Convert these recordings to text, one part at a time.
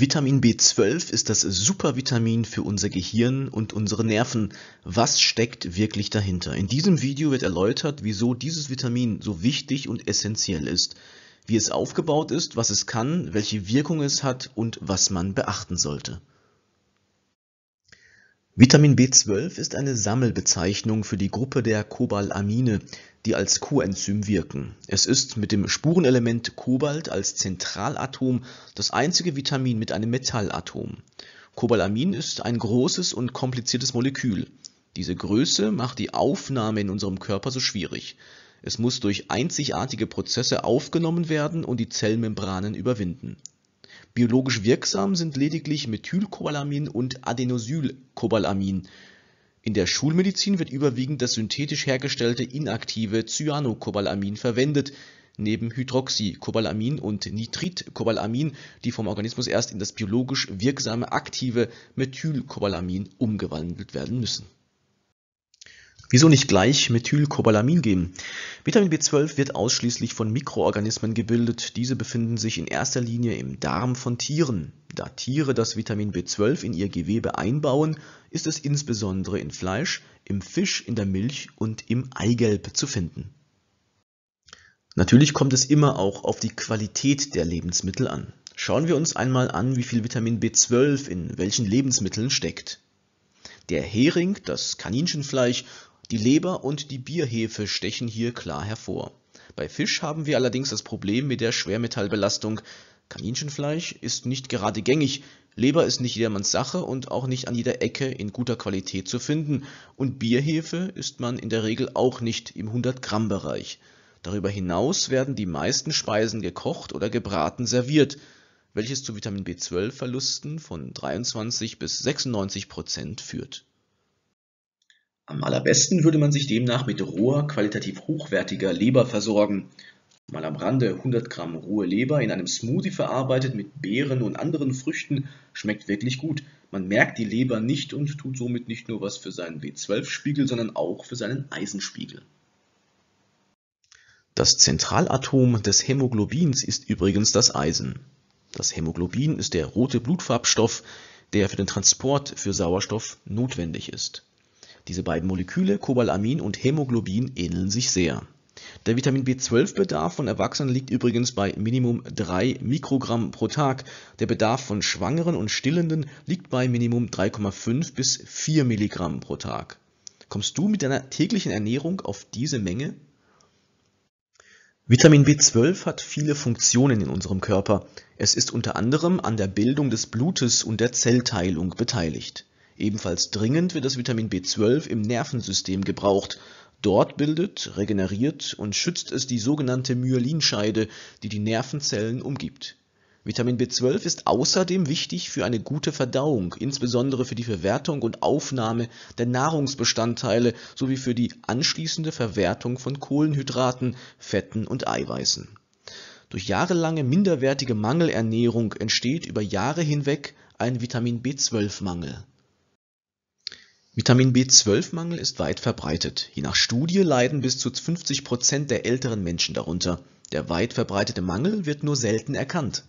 Vitamin B12 ist das Supervitamin für unser Gehirn und unsere Nerven. Was steckt wirklich dahinter? In diesem Video wird erläutert, wieso dieses Vitamin so wichtig und essentiell ist, wie es aufgebaut ist, was es kann, welche Wirkung es hat und was man beachten sollte. Vitamin B12 ist eine Sammelbezeichnung für die Gruppe der Cobalamine, die als Coenzym wirken. Es ist mit dem Spurenelement Cobalt als Zentralatom das einzige Vitamin mit einem Metallatom. Cobalamin ist ein großes und kompliziertes Molekül. Diese Größe macht die Aufnahme in unserem Körper so schwierig. Es muss durch einzigartige Prozesse aufgenommen werden und die Zellmembranen überwinden. Biologisch wirksam sind lediglich Methylcobalamin und Adenosylcobalamin. In der Schulmedizin wird überwiegend das synthetisch hergestellte inaktive Cyanocobalamin verwendet, neben Hydroxycobalamin und Nitritcobalamin, die vom Organismus erst in das biologisch wirksame aktive Methylcobalamin umgewandelt werden müssen. Wieso nicht gleich Methylcobalamin geben? Vitamin B12 wird ausschließlich von Mikroorganismen gebildet. Diese befinden sich in erster Linie im Darm von Tieren. Da Tiere das Vitamin B12 in ihr Gewebe einbauen, ist es insbesondere in Fleisch, im Fisch, in der Milch und im Eigelb zu finden. Natürlich kommt es immer auch auf die Qualität der Lebensmittel an. Schauen wir uns einmal an, wie viel Vitamin B12 in welchen Lebensmitteln steckt. Der Hering, das Kaninchenfleisch die Leber und die Bierhefe stechen hier klar hervor. Bei Fisch haben wir allerdings das Problem mit der Schwermetallbelastung. Kaninchenfleisch ist nicht gerade gängig, Leber ist nicht jedermanns Sache und auch nicht an jeder Ecke in guter Qualität zu finden und Bierhefe ist man in der Regel auch nicht im 100-Gramm-Bereich. Darüber hinaus werden die meisten Speisen gekocht oder gebraten serviert, welches zu Vitamin B12-Verlusten von 23 bis 96 Prozent führt. Am allerbesten würde man sich demnach mit roher, qualitativ hochwertiger Leber versorgen. Mal am Rande 100 Gramm rohe Leber in einem Smoothie verarbeitet mit Beeren und anderen Früchten schmeckt wirklich gut. Man merkt die Leber nicht und tut somit nicht nur was für seinen B12-Spiegel, sondern auch für seinen Eisenspiegel. Das Zentralatom des Hämoglobins ist übrigens das Eisen. Das Hämoglobin ist der rote Blutfarbstoff, der für den Transport für Sauerstoff notwendig ist. Diese beiden Moleküle, Cobalamin und Hämoglobin, ähneln sich sehr. Der Vitamin B12-Bedarf von Erwachsenen liegt übrigens bei Minimum 3 Mikrogramm pro Tag. Der Bedarf von Schwangeren und Stillenden liegt bei Minimum 3,5 bis 4 Milligramm pro Tag. Kommst du mit deiner täglichen Ernährung auf diese Menge? Vitamin B12 hat viele Funktionen in unserem Körper. Es ist unter anderem an der Bildung des Blutes und der Zellteilung beteiligt. Ebenfalls dringend wird das Vitamin B12 im Nervensystem gebraucht. Dort bildet, regeneriert und schützt es die sogenannte Myelinscheide, die die Nervenzellen umgibt. Vitamin B12 ist außerdem wichtig für eine gute Verdauung, insbesondere für die Verwertung und Aufnahme der Nahrungsbestandteile sowie für die anschließende Verwertung von Kohlenhydraten, Fetten und Eiweißen. Durch jahrelange minderwertige Mangelernährung entsteht über Jahre hinweg ein Vitamin B12-Mangel. Vitamin B12-Mangel ist weit verbreitet. Je nach Studie leiden bis zu 50 Prozent der älteren Menschen darunter. Der weit verbreitete Mangel wird nur selten erkannt.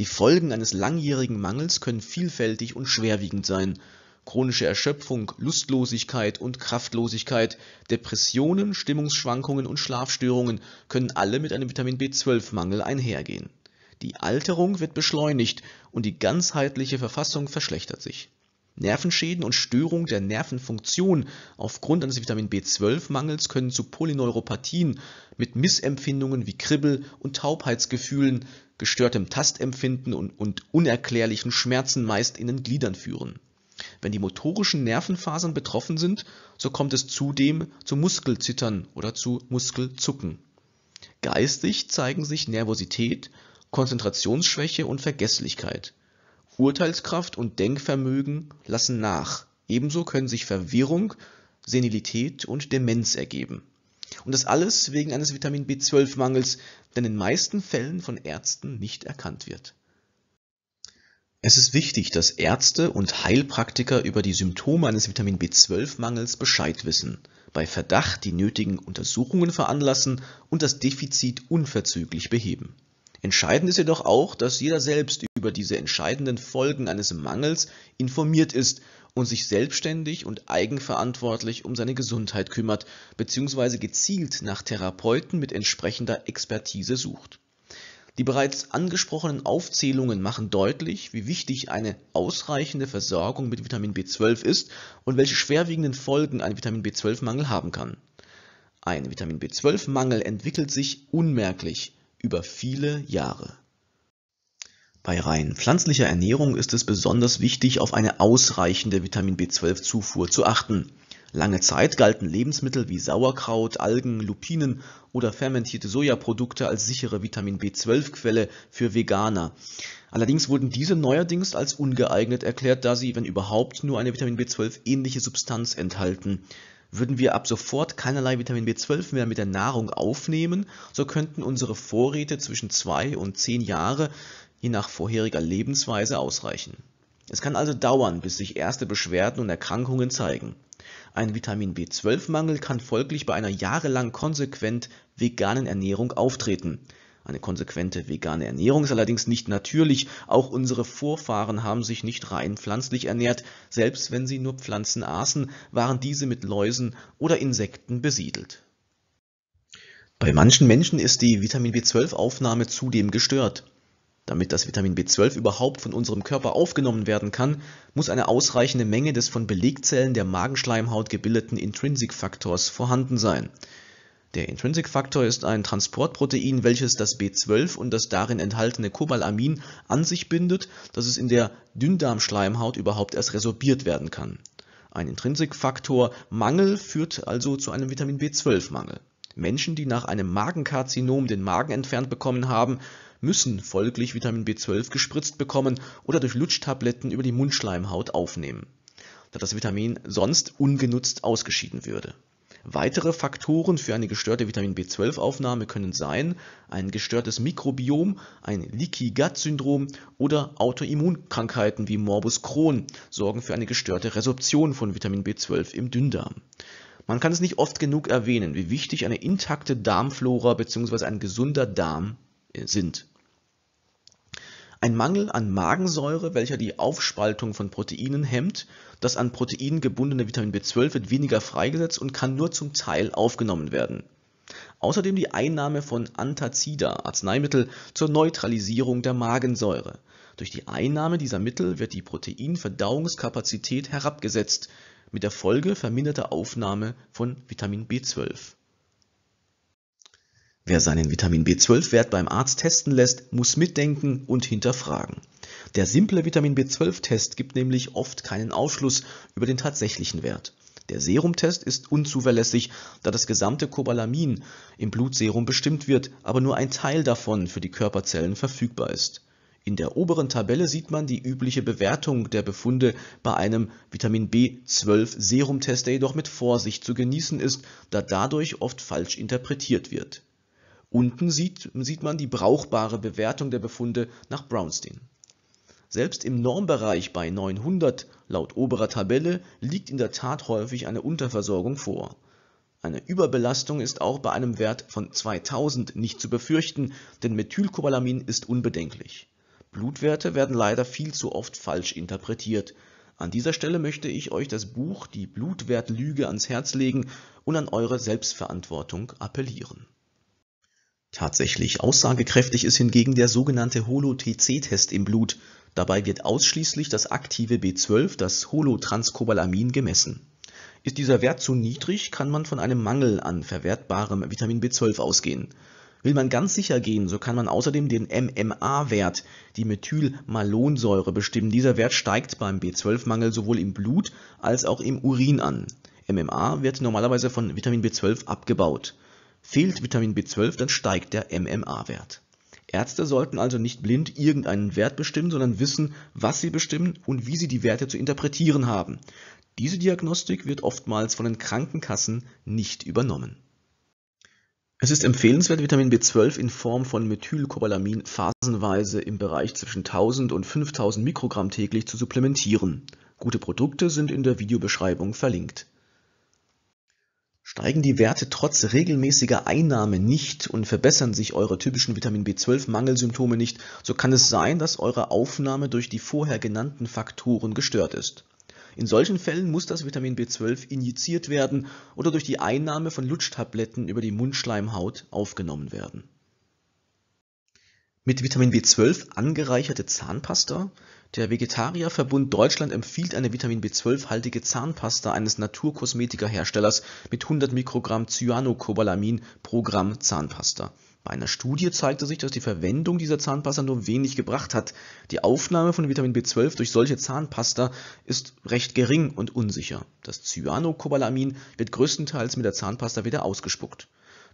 Die Folgen eines langjährigen Mangels können vielfältig und schwerwiegend sein. Chronische Erschöpfung, Lustlosigkeit und Kraftlosigkeit, Depressionen, Stimmungsschwankungen und Schlafstörungen können alle mit einem Vitamin B12-Mangel einhergehen. Die Alterung wird beschleunigt und die ganzheitliche Verfassung verschlechtert sich. Nervenschäden und Störung der Nervenfunktion aufgrund eines Vitamin B12-Mangels können zu Polyneuropathien mit Missempfindungen wie Kribbel und Taubheitsgefühlen, gestörtem Tastempfinden und, und unerklärlichen Schmerzen meist in den Gliedern führen. Wenn die motorischen Nervenfasern betroffen sind, so kommt es zudem zu Muskelzittern oder zu Muskelzucken. Geistig zeigen sich Nervosität, Konzentrationsschwäche und Vergesslichkeit. Urteilskraft und Denkvermögen lassen nach. Ebenso können sich Verwirrung, Senilität und Demenz ergeben. Und das alles wegen eines Vitamin B12-Mangels, der in den meisten Fällen von Ärzten nicht erkannt wird. Es ist wichtig, dass Ärzte und Heilpraktiker über die Symptome eines Vitamin B12-Mangels Bescheid wissen, bei Verdacht die nötigen Untersuchungen veranlassen und das Defizit unverzüglich beheben. Entscheidend ist jedoch auch, dass jeder selbst über diese entscheidenden Folgen eines Mangels informiert ist und sich selbstständig und eigenverantwortlich um seine Gesundheit kümmert bzw. gezielt nach Therapeuten mit entsprechender Expertise sucht. Die bereits angesprochenen Aufzählungen machen deutlich, wie wichtig eine ausreichende Versorgung mit Vitamin B12 ist und welche schwerwiegenden Folgen ein Vitamin B12-Mangel haben kann. Ein Vitamin B12-Mangel entwickelt sich unmerklich über viele Jahre. Bei rein pflanzlicher Ernährung ist es besonders wichtig, auf eine ausreichende Vitamin B12-Zufuhr zu achten. Lange Zeit galten Lebensmittel wie Sauerkraut, Algen, Lupinen oder fermentierte Sojaprodukte als sichere Vitamin B12-Quelle für Veganer. Allerdings wurden diese neuerdings als ungeeignet erklärt, da sie, wenn überhaupt, nur eine Vitamin B12-ähnliche Substanz enthalten. Würden wir ab sofort keinerlei Vitamin B12 mehr mit der Nahrung aufnehmen, so könnten unsere Vorräte zwischen zwei und zehn Jahre je nach vorheriger Lebensweise ausreichen. Es kann also dauern, bis sich erste Beschwerden und Erkrankungen zeigen. Ein Vitamin B12-Mangel kann folglich bei einer jahrelang konsequent veganen Ernährung auftreten. Eine konsequente vegane Ernährung ist allerdings nicht natürlich. Auch unsere Vorfahren haben sich nicht rein pflanzlich ernährt. Selbst wenn sie nur Pflanzen aßen, waren diese mit Läusen oder Insekten besiedelt. Bei manchen Menschen ist die Vitamin B12-Aufnahme zudem gestört. Damit das Vitamin B12 überhaupt von unserem Körper aufgenommen werden kann, muss eine ausreichende Menge des von Belegzellen der Magenschleimhaut gebildeten Intrinsic-Faktors vorhanden sein. Der Intrinsic-Faktor ist ein Transportprotein, welches das B12 und das darin enthaltene Cobalamin an sich bindet, dass es in der Dünndarmschleimhaut überhaupt erst resorbiert werden kann. Ein Intrinsic-Faktor-Mangel führt also zu einem Vitamin B12-Mangel. Menschen, die nach einem Magenkarzinom den Magen entfernt bekommen haben, müssen folglich Vitamin B12 gespritzt bekommen oder durch Lutschtabletten über die Mundschleimhaut aufnehmen, da das Vitamin sonst ungenutzt ausgeschieden würde. Weitere Faktoren für eine gestörte Vitamin B12-Aufnahme können sein ein gestörtes Mikrobiom, ein Leaky Gut-Syndrom oder Autoimmunkrankheiten wie Morbus Crohn sorgen für eine gestörte Resorption von Vitamin B12 im Dünndarm. Man kann es nicht oft genug erwähnen, wie wichtig eine intakte Darmflora bzw. ein gesunder Darm äh, sind. Ein Mangel an Magensäure, welcher die Aufspaltung von Proteinen hemmt. Das an Proteinen gebundene Vitamin B12 wird weniger freigesetzt und kann nur zum Teil aufgenommen werden. Außerdem die Einnahme von Antazida, Arzneimittel zur Neutralisierung der Magensäure. Durch die Einnahme dieser Mittel wird die Proteinverdauungskapazität herabgesetzt, mit der Folge verminderte Aufnahme von Vitamin B12. Wer seinen Vitamin B12-Wert beim Arzt testen lässt, muss mitdenken und hinterfragen. Der simple Vitamin B12-Test gibt nämlich oft keinen Aufschluss über den tatsächlichen Wert. Der Serumtest ist unzuverlässig, da das gesamte Cobalamin im Blutserum bestimmt wird, aber nur ein Teil davon für die Körperzellen verfügbar ist. In der oberen Tabelle sieht man die übliche Bewertung der Befunde bei einem Vitamin B12 Serumtest, der jedoch mit Vorsicht zu genießen ist, da dadurch oft falsch interpretiert wird. Unten sieht, sieht man die brauchbare Bewertung der Befunde nach Brownstein. Selbst im Normbereich bei 900 laut oberer Tabelle liegt in der Tat häufig eine Unterversorgung vor. Eine Überbelastung ist auch bei einem Wert von 2000 nicht zu befürchten, denn Methylcobalamin ist unbedenklich. Blutwerte werden leider viel zu oft falsch interpretiert. An dieser Stelle möchte ich euch das Buch Die Blutwertlüge ans Herz legen und an eure Selbstverantwortung appellieren. Tatsächlich aussagekräftig ist hingegen der sogenannte Holo-TC-Test im Blut, dabei wird ausschließlich das aktive B12, das Holotranscobalamin, gemessen. Ist dieser Wert zu niedrig, kann man von einem Mangel an verwertbarem Vitamin B12 ausgehen. Will man ganz sicher gehen, so kann man außerdem den MMA-Wert, die Methylmalonsäure, bestimmen. Dieser Wert steigt beim B12-Mangel sowohl im Blut als auch im Urin an. MMA wird normalerweise von Vitamin B12 abgebaut. Fehlt Vitamin B12, dann steigt der MMA-Wert. Ärzte sollten also nicht blind irgendeinen Wert bestimmen, sondern wissen, was sie bestimmen und wie sie die Werte zu interpretieren haben. Diese Diagnostik wird oftmals von den Krankenkassen nicht übernommen. Es ist empfehlenswert, Vitamin B12 in Form von Methylcobalamin phasenweise im Bereich zwischen 1000 und 5000 Mikrogramm täglich zu supplementieren. Gute Produkte sind in der Videobeschreibung verlinkt. Steigen die Werte trotz regelmäßiger Einnahme nicht und verbessern sich eure typischen Vitamin B12-Mangelsymptome nicht, so kann es sein, dass eure Aufnahme durch die vorher genannten Faktoren gestört ist. In solchen Fällen muss das Vitamin B12 injiziert werden oder durch die Einnahme von Lutschtabletten über die Mundschleimhaut aufgenommen werden. Mit Vitamin B12 angereicherte Zahnpasta der Vegetarierverbund Deutschland empfiehlt eine Vitamin B12-haltige Zahnpasta eines Naturkosmetikerherstellers mit 100 Mikrogramm Cyanocobalamin pro Gramm Zahnpasta. Bei einer Studie zeigte sich, dass die Verwendung dieser Zahnpasta nur wenig gebracht hat. Die Aufnahme von Vitamin B12 durch solche Zahnpasta ist recht gering und unsicher. Das Cyanocobalamin wird größtenteils mit der Zahnpasta wieder ausgespuckt.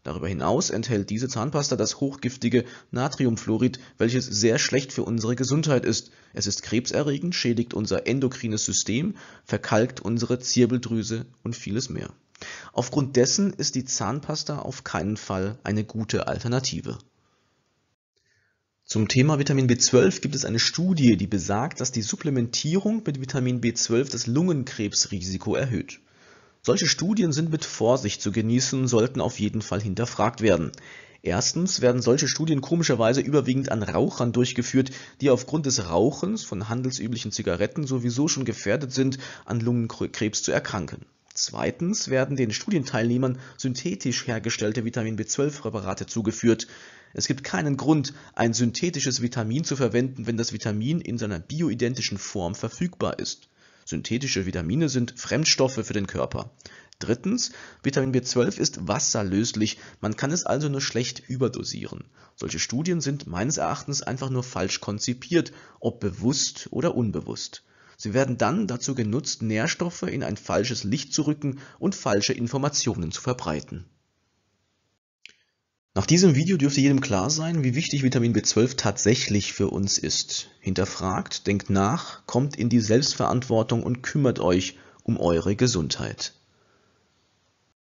Darüber hinaus enthält diese Zahnpasta das hochgiftige Natriumfluorid, welches sehr schlecht für unsere Gesundheit ist. Es ist krebserregend, schädigt unser endokrines System, verkalkt unsere Zirbeldrüse und vieles mehr. Aufgrund dessen ist die Zahnpasta auf keinen Fall eine gute Alternative. Zum Thema Vitamin B12 gibt es eine Studie, die besagt, dass die Supplementierung mit Vitamin B12 das Lungenkrebsrisiko erhöht. Solche Studien sind mit Vorsicht zu genießen, sollten auf jeden Fall hinterfragt werden. Erstens werden solche Studien komischerweise überwiegend an Rauchern durchgeführt, die aufgrund des Rauchens von handelsüblichen Zigaretten sowieso schon gefährdet sind, an Lungenkrebs zu erkranken. Zweitens werden den Studienteilnehmern synthetisch hergestellte Vitamin B12-Präparate zugeführt. Es gibt keinen Grund, ein synthetisches Vitamin zu verwenden, wenn das Vitamin in seiner bioidentischen Form verfügbar ist. Synthetische Vitamine sind Fremdstoffe für den Körper. Drittens, Vitamin B12 ist wasserlöslich, man kann es also nur schlecht überdosieren. Solche Studien sind meines Erachtens einfach nur falsch konzipiert, ob bewusst oder unbewusst. Sie werden dann dazu genutzt, Nährstoffe in ein falsches Licht zu rücken und falsche Informationen zu verbreiten. Nach diesem Video dürfte jedem klar sein, wie wichtig Vitamin B12 tatsächlich für uns ist. Hinterfragt, denkt nach, kommt in die Selbstverantwortung und kümmert euch um eure Gesundheit.